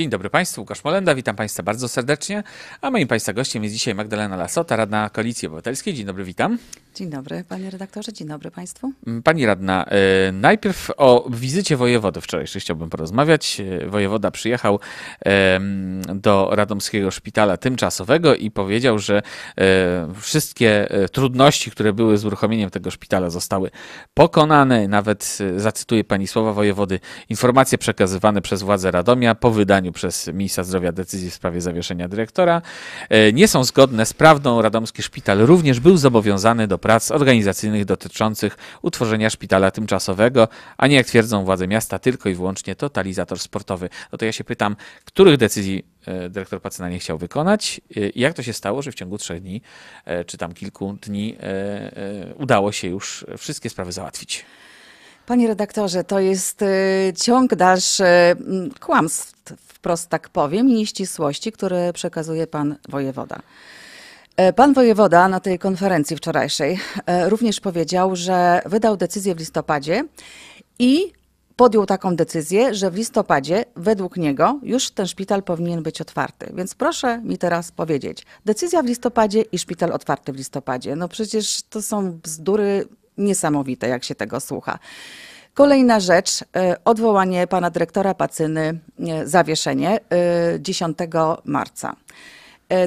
Dzień dobry Państwu, Łukasz Molenda, witam Państwa bardzo serdecznie, a moim Państwa gościem jest dzisiaj Magdalena Lasota, radna Koalicji Obywatelskiej. Dzień dobry, witam. Dzień dobry Panie redaktorze, dzień dobry Państwu. Mm, pani radna, y, najpierw o wizycie wojewody wczorajszej chciałbym porozmawiać. Y, wojewoda przyjechał do Radomskiego Szpitala Tymczasowego i powiedział, że y, wszystkie trudności, które były z uruchomieniem tego szpitala zostały pokonane. Nawet zacytuję Pani słowa wojewody, informacje przekazywane przez władze Radomia po wydaniu tygodniu przez ministra zdrowia decyzji w sprawie zawieszenia dyrektora, e, nie są zgodne z prawdą. Radomski Szpital również był zobowiązany do prac organizacyjnych dotyczących utworzenia szpitala tymczasowego, a nie jak twierdzą władze miasta, tylko i wyłącznie totalizator sportowy. No to ja się pytam, których decyzji e, dyrektor Pacyna nie chciał wykonać e, i jak to się stało, że w ciągu trzech dni czy tam kilku dni udało się już wszystkie sprawy załatwić? Panie redaktorze, to jest y, ciąg dalszy y, kłamstw, wprost tak powiem, i nieścisłości, które przekazuje pan wojewoda. E, pan wojewoda na tej konferencji wczorajszej e, również powiedział, że wydał decyzję w listopadzie i podjął taką decyzję, że w listopadzie według niego już ten szpital powinien być otwarty. Więc proszę mi teraz powiedzieć, decyzja w listopadzie i szpital otwarty w listopadzie. No przecież to są bzdury niesamowite, jak się tego słucha. Kolejna rzecz, e, odwołanie pana dyrektora Pacyny, e, zawieszenie 10 e, marca.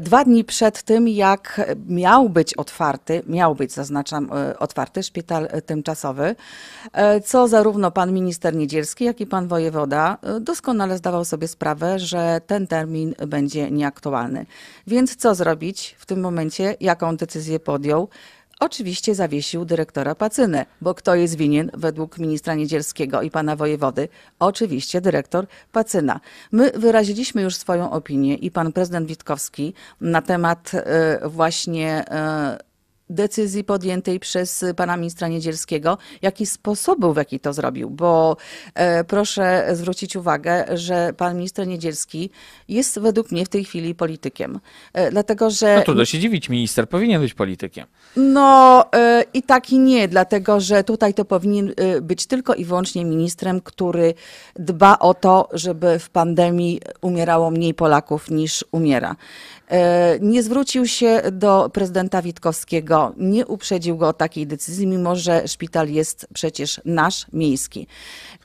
Dwa dni przed tym, jak miał być otwarty, miał być, zaznaczam, otwarty szpital tymczasowy, co zarówno pan minister Niedzielski, jak i pan wojewoda doskonale zdawał sobie sprawę, że ten termin będzie nieaktualny. Więc co zrobić w tym momencie, jaką decyzję podjął? Oczywiście zawiesił dyrektora Pacynę, bo kto jest winien według ministra Niedzielskiego i pana wojewody? Oczywiście dyrektor Pacyna. My wyraziliśmy już swoją opinię i pan prezydent Witkowski na temat y, właśnie y, decyzji podjętej przez pana ministra Niedzielskiego, jaki sposób w jaki to zrobił, bo e, proszę zwrócić uwagę, że pan minister Niedzielski jest według mnie w tej chwili politykiem. E, dlatego, że. No trudno się dziwić, minister powinien być politykiem. No e, i tak i nie, dlatego, że tutaj to powinien być tylko i wyłącznie ministrem, który dba o to, żeby w pandemii umierało mniej Polaków niż umiera. Nie zwrócił się do prezydenta Witkowskiego nie uprzedził go o takiej decyzji, mimo że szpital jest przecież nasz, miejski.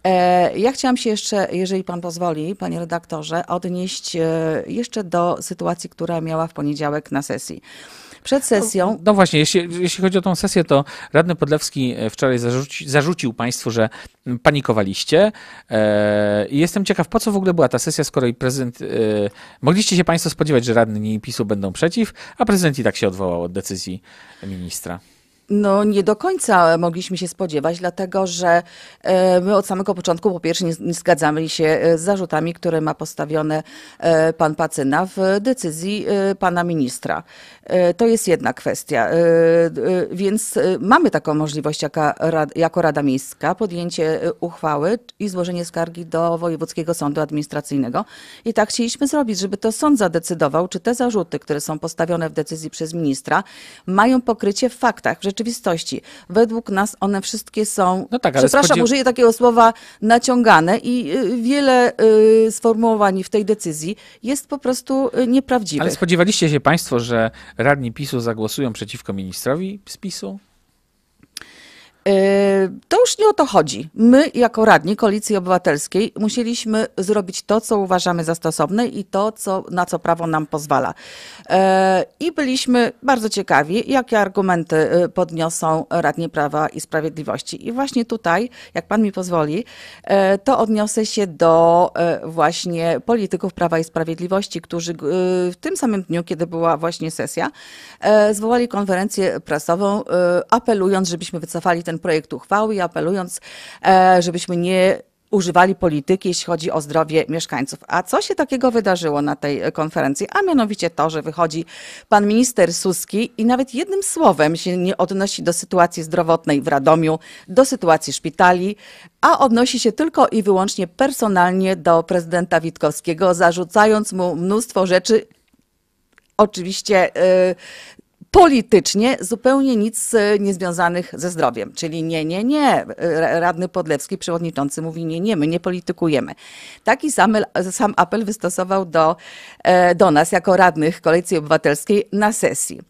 E, ja chciałam się jeszcze, jeżeli pan pozwoli, panie redaktorze, odnieść e, jeszcze do sytuacji, która miała w poniedziałek na sesji. Przed sesją. No, no właśnie, jeśli, jeśli, chodzi o tą sesję, to radny Podlewski e, wczoraj zarzuci, zarzucił Państwu, że mm, panikowaliście. E, I jestem ciekaw, po co w ogóle była ta sesja, skoro i prezydent. E, mogliście się Państwo spodziewać, że radni PiSu będą przeciw, a prezydent i tak się odwołał od decyzji ministra. No nie do końca mogliśmy się spodziewać, dlatego że e, my od samego początku po pierwsze nie, zgadzamy się e, z zarzutami, które ma postawione e, pan Pacyna w decyzji pana ministra. To jest jedna kwestia. Więc mamy taką możliwość jako Rada Miejska podjęcie uchwały i złożenie skargi do Wojewódzkiego Sądu Administracyjnego. I tak chcieliśmy zrobić, żeby to sąd zadecydował, czy te zarzuty, które są postawione w decyzji przez ministra, mają pokrycie w faktach, w rzeczywistości. Według nas one wszystkie są, no tak, ale przepraszam, użyję takiego słowa, naciągane i y, wiele y, sformułowań w tej decyzji jest po prostu y, nieprawdziwych. Ale spodziewaliście się Państwo, że radni PiSu zagłosują przeciwko ministrowi z PiSu? Yy, to już nie o to chodzi. My, jako radni Koalicji Obywatelskiej, musieliśmy zrobić to, co uważamy za stosowne i to, co, na co prawo nam pozwala. Yy, I byliśmy bardzo ciekawi, jakie argumenty yy, podniosą radni Prawa i Sprawiedliwości. I właśnie tutaj, jak pan mi pozwoli, to odniosę się do właśnie polityków Prawa i Sprawiedliwości, którzy w tym samym dniu, kiedy była właśnie sesja, zwołali konferencję prasową, apelując, żebyśmy wycofali ten projekt uchwały i apelując, e, żebyśmy nie używali polityki, jeśli chodzi o zdrowie mieszkańców. A co się takiego wydarzyło na tej konferencji? A mianowicie to, że wychodzi pan minister Suski i nawet jednym słowem się nie odnosi do sytuacji zdrowotnej w Radomiu, do sytuacji szpitali, a odnosi się tylko i wyłącznie personalnie do prezydenta Witkowskiego, zarzucając mu mnóstwo rzeczy, oczywiście y, politycznie zupełnie nic e, niezwiązanych ze zdrowiem. Czyli nie, nie, nie. Radny Podlewski, przewodniczący mówi nie, nie, my nie politykujemy. Taki sam, sam apel wystosował do, e, do nas jako radnych Koalicji Obywatelskiej na sesji.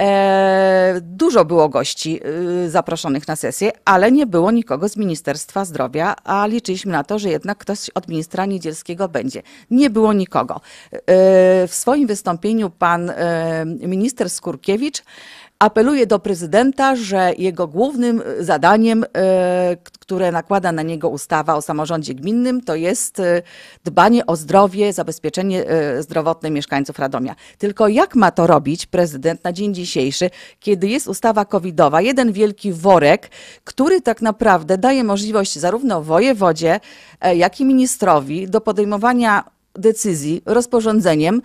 E, dużo było gości y, zaproszonych na sesję, ale nie było nikogo z Ministerstwa Zdrowia, a liczyliśmy na to, że jednak ktoś od ministra Niedzielskiego będzie. Nie było nikogo. E, w swoim wystąpieniu pan e, minister Skurkiewicz apeluje do prezydenta, że jego głównym e, zadaniem, e, które nakłada na niego ustawa o samorządzie gminnym, to jest e, dbanie o zdrowie, zabezpieczenie zdrowotne mieszkańców Radomia. Tylko jak ma to robić prezydent na dzień dzisiejszy, kiedy jest ustawa covidowa, jeden wielki worek, który tak naprawdę daje możliwość zarówno wojewodzie, jak i ministrowi do podejmowania decyzji rozporządzeniem,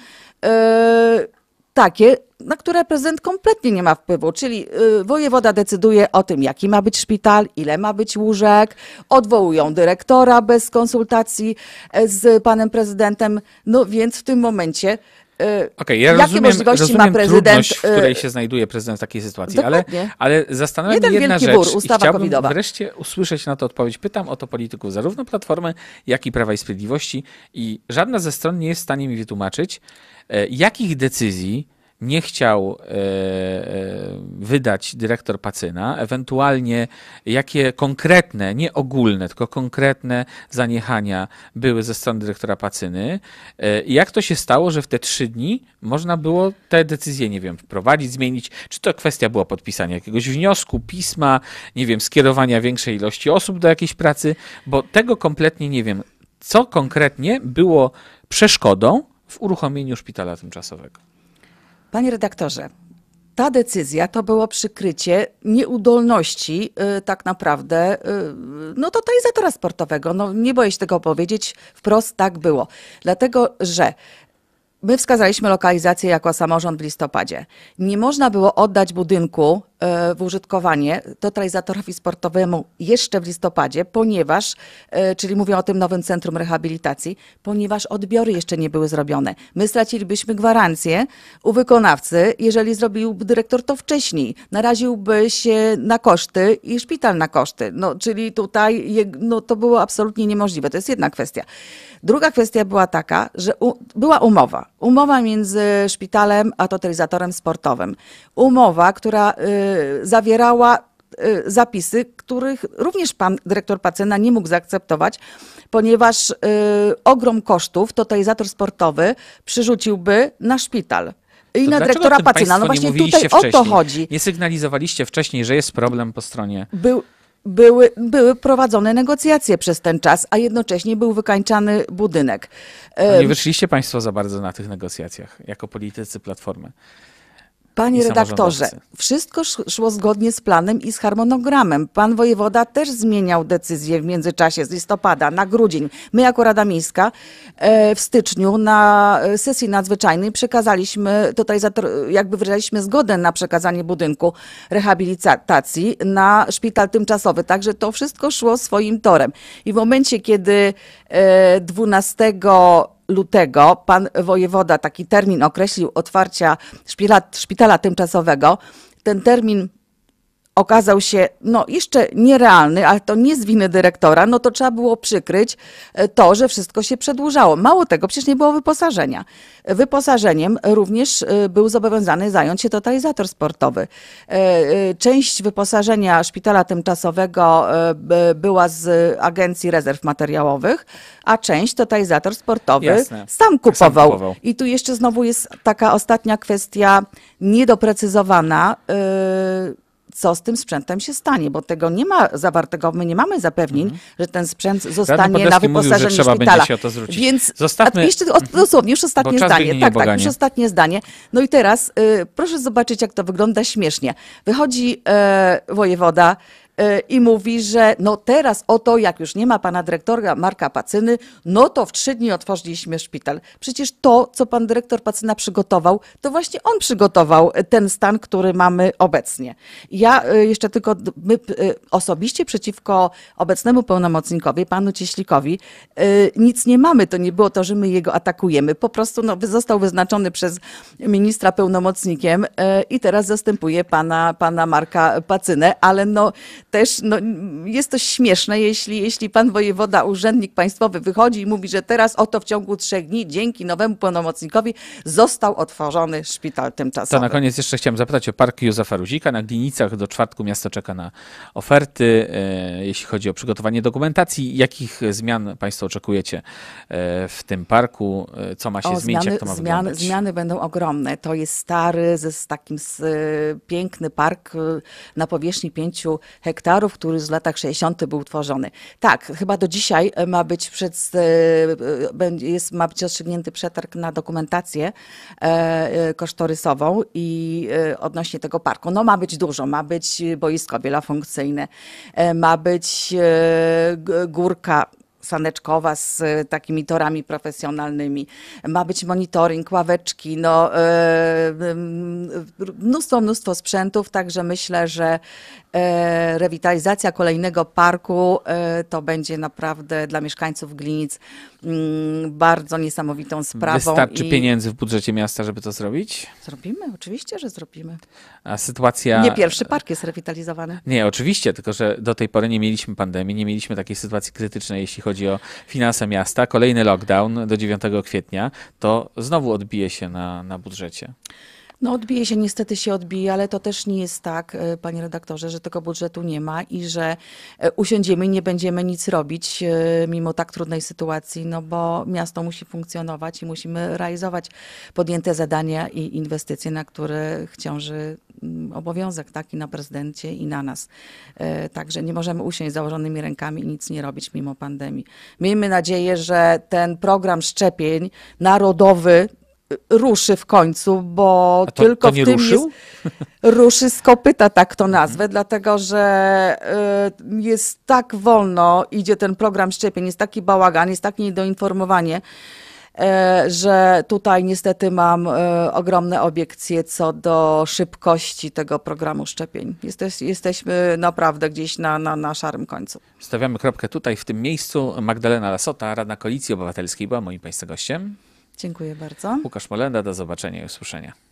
takie, na które prezydent kompletnie nie ma wpływu, czyli y, wojewoda decyduje o tym, jaki ma być szpital, ile ma być łóżek, odwołują dyrektora bez konsultacji e, z panem prezydentem, no więc w tym momencie Y, okay, ja jakie możliwości rozumiem ma prezydent. Trudność, w y, której się znajduje prezydent w takiej sytuacji, ale, ale zastanawiam Jeden jedna rzecz bór, ustawa i chciałbym wreszcie usłyszeć na to odpowiedź. Pytam o to polityków zarówno Platformy, jak i Prawa i Sprawiedliwości i żadna ze stron nie jest w stanie mi wytłumaczyć, y, jakich decyzji nie chciał e, e, wydać dyrektor Pacyna, ewentualnie jakie konkretne, nie ogólne, tylko konkretne zaniechania były ze strony dyrektora Pacyny. E, jak to się stało, że w te trzy dni można było te decyzje, nie wiem, wprowadzić, zmienić? Czy to kwestia była podpisania jakiegoś wniosku, pisma, nie wiem, skierowania większej ilości osób do jakiejś pracy? Bo tego kompletnie nie wiem. Co konkretnie było przeszkodą w uruchomieniu szpitala tymczasowego? Panie redaktorze, ta decyzja to było przykrycie nieudolności yy, tak naprawdę yy, no totalizatora sportowego. No, nie boję się tego powiedzieć, wprost tak było. Dlatego, że My wskazaliśmy lokalizację jako samorząd w listopadzie. Nie można było oddać budynku E, w użytkowanie totalizatorowi sportowemu jeszcze w listopadzie, ponieważ, e, czyli mówię o tym nowym centrum rehabilitacji, ponieważ odbiory jeszcze nie były zrobione. My stracilibyśmy gwarancję u wykonawcy, jeżeli zrobiłby dyrektor to wcześniej. Naraziłby się na koszty i szpital na koszty. No, czyli tutaj no, to było absolutnie niemożliwe. To jest jedna kwestia. Druga kwestia była taka, że u, była umowa Umowa między szpitalem a totalizatorem sportowym. Umowa, która y, zawierała y, zapisy, których również pan dyrektor Pacena nie mógł zaakceptować, ponieważ y, ogrom kosztów totalizator sportowy przyrzuciłby na szpital. I to na dyrektora Pacyna. No właśnie tutaj wcześniej? o to chodzi. Nie sygnalizowaliście wcześniej, że jest problem po stronie. Był, były, były prowadzone negocjacje przez ten czas, a jednocześnie był wykańczany budynek. No nie wyszliście Państwo za bardzo na tych negocjacjach jako politycy Platformy. Panie redaktorze, wszystko szło zgodnie z planem i z harmonogramem. Pan wojewoda też zmieniał decyzję w międzyczasie z listopada na grudzień. My jako Rada Miejska e, w styczniu na e, sesji nadzwyczajnej przekazaliśmy, tutaj jakby wyraźliśmy zgodę na przekazanie budynku rehabilitacji na szpital tymczasowy. Także to wszystko szło swoim torem. I w momencie, kiedy 12 e, lutego pan wojewoda taki termin określił otwarcia szpitala, szpitala tymczasowego. Ten termin okazał się no, jeszcze nierealny, ale to nie z winy dyrektora, no to trzeba było przykryć e, to, że wszystko się przedłużało. Mało tego, przecież nie było wyposażenia. Wyposażeniem również e, był zobowiązany zająć się totalizator sportowy. E, część wyposażenia szpitala tymczasowego była z Agencji Rezerw Materiałowych, a część totalizator sportowy sam kupował. sam kupował. I tu jeszcze znowu jest taka ostatnia kwestia niedoprecyzowana co z tym sprzętem się stanie, bo tego nie ma zawartego, my nie mamy zapewnień, mm. że ten sprzęt zostanie na wyposażeniu mówił, że szpitala. Się o to zwrócić. Więc Zostawmy... jeszcze, mhm. dosłownie już ostatnie zdanie. Tak, tak, już ostatnie zdanie. No i teraz y, proszę zobaczyć, jak to wygląda śmiesznie. Wychodzi y, wojewoda E, i mówi, że no teraz oto, jak już nie ma pana dyrektora Marka Pacyny, no to w trzy dni otworzyliśmy szpital. Przecież to, co pan dyrektor Pacyna przygotował, to właśnie on przygotował ten stan, który mamy obecnie. Ja e, jeszcze tylko my e, osobiście przeciwko obecnemu pełnomocnikowi, panu Cieślikowi, nic nie mamy. To nie było to, że my jego atakujemy. Po prostu no, został wyznaczony przez ministra pełnomocnikiem i teraz zastępuje pana, pana Marka Pacynę, ale no też no, jest to śmieszne, jeśli, jeśli pan wojewoda, urzędnik państwowy wychodzi i mówi, że teraz oto w ciągu trzech dni dzięki nowemu pełnomocnikowi został otworzony szpital tymczasowy. To na koniec jeszcze chciałem zapytać o Park Józefa Ruzika. Na Glinicach do czwartku miasto czeka na oferty, e, jeśli chodzi o przygotowanie dokumentacji. Jakich zmian państwo oczekujecie e, w tym parku? E, co ma się o, zmienić? Zmiany, jak to ma zmiany, zmiany będą ogromne. To jest stary, z, z takim z, piękny park na powierzchni pięciu hektarów hektarów, który z latach 60. był tworzony. Tak, chyba do dzisiaj e, ma być, przed, e, e, jest, ma być rozstrzygnięty przetarg na dokumentację kosztorysową i odnośnie tego parku. No ma być dużo, ma być boisko wielofunkcyjne, ma być górka saneczkowa z e, takimi torami profesjonalnymi. Ma być monitoring, ławeczki, no, e, mnóstwo, mnóstwo sprzętów, także myślę, że e, rewitalizacja kolejnego parku to będzie naprawdę dla mieszkańców Glinic mm, bardzo niesamowitą sprawą. Wystarczy i... pieniędzy w budżecie miasta, żeby to zrobić? Zrobimy, oczywiście, że zrobimy. A sytuacja... Nie pierwszy park jest rewitalizowany. Nie, oczywiście, tylko że do tej pory nie mieliśmy pandemii, nie mieliśmy takiej sytuacji krytycznej, jeśli chodzi chodzi o finanse miasta, kolejny lockdown do 9 kwietnia, to znowu odbije się na, na budżecie. No odbije się, niestety się odbije, ale to też nie jest tak, e, panie redaktorze, że tego budżetu nie ma i że e, usiądziemy i nie będziemy nic robić e, mimo tak trudnej sytuacji, no bo miasto musi funkcjonować i musimy realizować podjęte zadania i inwestycje, na które ciąży Mm, obowiązek taki na prezydencie i na nas. E, także nie możemy usiąść z założonymi rękami i nic nie robić mimo pandemii. Miejmy nadzieję, że ten program szczepień narodowy, y, ruszy w końcu, bo to, tylko to w tym ruszył? jest ruszy z kopyta, tak to mhm. nazwę, dlatego że y, jest tak wolno idzie ten program szczepień, jest taki bałagan, jest takie niedoinformowanie, E, że tutaj niestety mam e, ogromne obiekcje co do szybkości tego programu szczepień. Jesteś, jesteśmy naprawdę gdzieś na, na, na szarym końcu. Stawiamy kropkę tutaj, w tym miejscu. Magdalena Lasota, Rada Koalicji Obywatelskiej, była moim Państwa gościem. Dziękuję bardzo. Łukasz Molenda, do zobaczenia i usłyszenia.